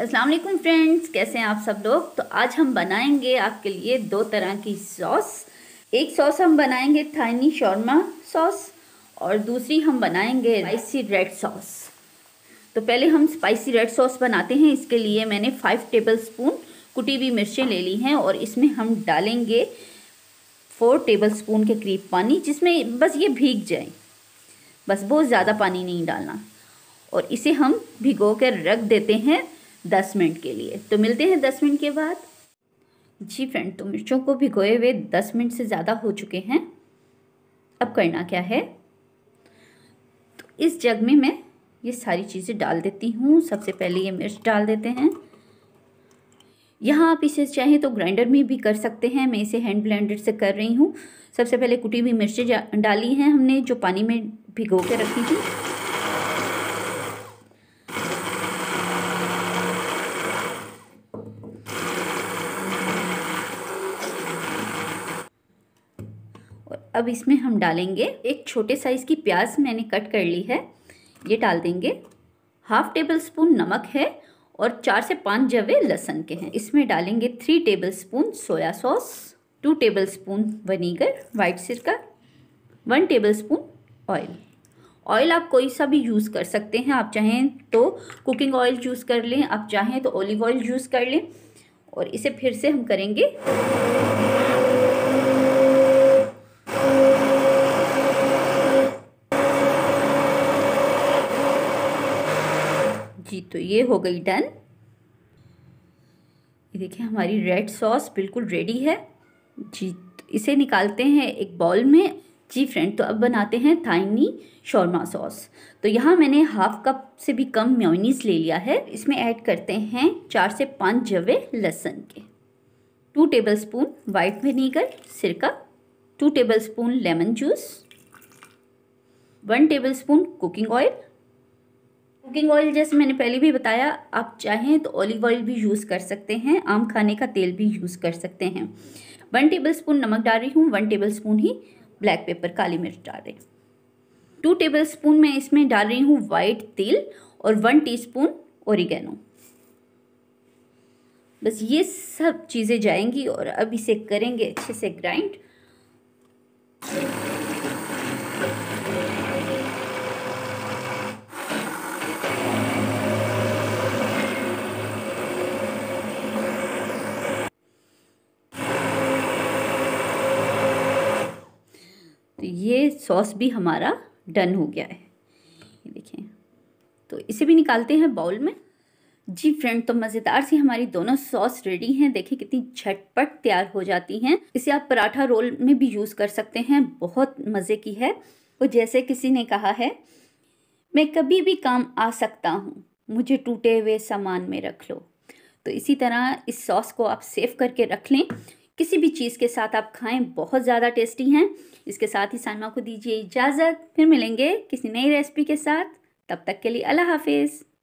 अस्सलाम वालेकुम फ्रेंड्स कैसे हैं आप सब लोग तो आज हम बनाएंगे आपके लिए दो तरह की सॉस एक सॉस हम बनाएंगे थाइनी शौरमा सॉस और दूसरी हम बनाएंगे स्पाइसी रेड सॉस तो पहले हम स्पाइसी रेड सॉस बनाते हैं इसके लिए मैंने फाइव टेबल स्पून कुटी हुई मिर्चें ले ली हैं और इसमें हम डालेंगे फोर टेबल स्पून के करीब पानी जिसमें बस ये भीग जाए बस बहुत ज़्यादा पानी नहीं डालना और इसे हम भिगो कर रख देते हैं दस मिनट के लिए तो मिलते हैं दस मिनट के बाद जी फ्रेंड तो मिर्चों को भिगोए हुए दस मिनट से ज़्यादा हो चुके हैं अब करना क्या है तो इस जग में मैं ये सारी चीज़ें डाल देती हूँ सबसे पहले ये मिर्च डाल देते हैं यहाँ आप इसे चाहें तो ग्राइंडर में भी कर सकते हैं मैं इसे हैंड ब्लेंडर से कर रही हूँ सबसे पहले कुटी हुई मिर्चें डाली हैं हमने जो पानी में भिगो के रखी थी अब इसमें हम डालेंगे एक छोटे साइज़ की प्याज मैंने कट कर ली है ये डाल देंगे हाफ टेबल स्पून नमक है और चार से पाँच जवे लहसन के हैं इसमें डालेंगे three tablespoon soya sauce two tablespoon vinegar white सिरका one tablespoon oil oil आप कोई सा भी यूज़ कर सकते हैं आप चाहें तो कुकिंग ऑयल यूज़ कर लें आप चाहें तो ऑलिव ऑयल यूज़ कर लें और इसे फिर से हम करेंगे जी तो ये हो गई डन ये देखिए हमारी रेड सॉस बिल्कुल रेडी है जी इसे निकालते हैं एक बॉल में जी फ्रेंड तो अब बनाते हैं थाइनी शौरमा सॉस तो यहाँ मैंने हाफ कप से भी कम म्योनीस ले लिया है इसमें ऐड करते हैं चार से पाँच जवे लहसुन के two tablespoon white vinegar सिरका two tablespoon lemon juice one tablespoon cooking oil cooking oil जैसे मैंने पहले भी बताया आप चाहें तो ऑलिव ऑयल भी यूज़ कर सकते हैं आम खाने का तेल भी यूज़ कर सकते हैं वन टेबल स्पून नमक डाल रही हूँ वन टेबल स्पून ही ब्लैक पेपर काली मिर्च डाल रही हूँ टू टेबल स्पून मैं इसमें डाल रही हूँ वाइट तेल और वन स्पून ओरिगेनो बस ये सब चीज़ें जाएंगी और अब इसे करेंगे अच्छे से ग्राइंड सॉस भी हमारा डन हो गया है ये देखें तो इसे भी निकालते हैं बाउल में जी फ्रेंड तो मज़ेदार सी हमारी दोनों सॉस रेडी हैं देखिए कितनी झटपट तैयार हो जाती हैं इसे आप पराठा रोल में भी यूज़ कर सकते हैं बहुत मज़े की है तो जैसे किसी ने कहा है मैं कभी भी काम आ सकता हूँ मुझे टूटे हुए सामान में रख लो तो इसी तरह इस सॉस को आप सेव करके रख लें किसी भी चीज़ के साथ आप खाएं बहुत ज़्यादा टेस्टी हैं इसके साथ ही सानमा को दीजिए इजाज़त फिर मिलेंगे किसी नई रेसिपी के साथ तब तक के लिए अल्लाह हाफिज़